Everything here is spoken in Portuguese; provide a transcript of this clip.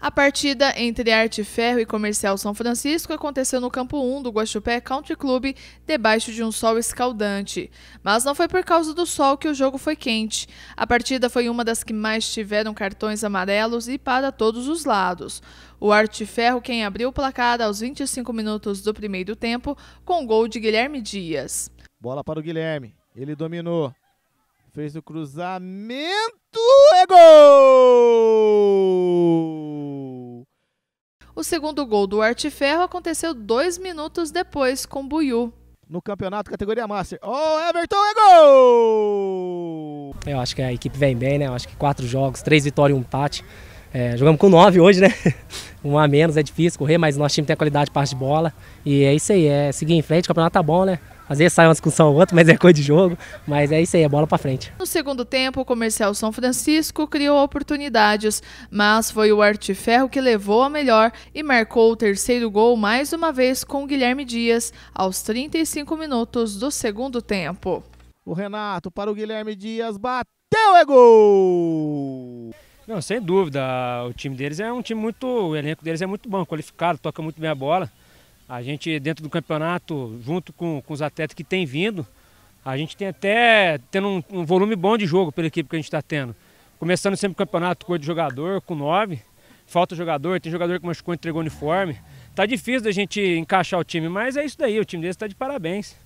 A partida entre Arte Ferro e Comercial São Francisco aconteceu no campo 1 do Guaxupé Country Club, debaixo de um sol escaldante. Mas não foi por causa do sol que o jogo foi quente. A partida foi uma das que mais tiveram cartões amarelos e para todos os lados. O Arte Ferro quem abriu o placar aos 25 minutos do primeiro tempo com gol de Guilherme Dias. Bola para o Guilherme. Ele dominou. Fez o cruzamento. O segundo gol do Artiferro aconteceu dois minutos depois com Buiu. No campeonato categoria Master. Oh, Everton é gol! Eu acho que a equipe vem bem, né? Eu acho que quatro jogos, três vitórias e um empate. É, jogamos com nove hoje, né? um a menos, é difícil correr, mas nosso time tem a qualidade de parte de bola. E é isso aí, é seguir em frente, o campeonato tá bom, né? Às vezes sai uma discussão ou outra, mas é coisa de jogo. Mas é isso aí, é bola para frente. No segundo tempo, o comercial São Francisco criou oportunidades, mas foi o Artiferro que levou a melhor e marcou o terceiro gol mais uma vez com Guilherme Dias, aos 35 minutos do segundo tempo. O Renato para o Guilherme Dias, bateu, é gol! Não, sem dúvida, o time deles é um time muito, o elenco deles é muito bom, qualificado, toca muito bem a bola. A gente, dentro do campeonato, junto com, com os atletas que têm vindo, a gente tem até tendo um, um volume bom de jogo pela equipe que a gente está tendo. Começando sempre o campeonato com oito jogador, com nove. Falta jogador, tem jogador que machucou, entregou uniforme. Tá difícil da gente encaixar o time, mas é isso daí, o time desse está de parabéns.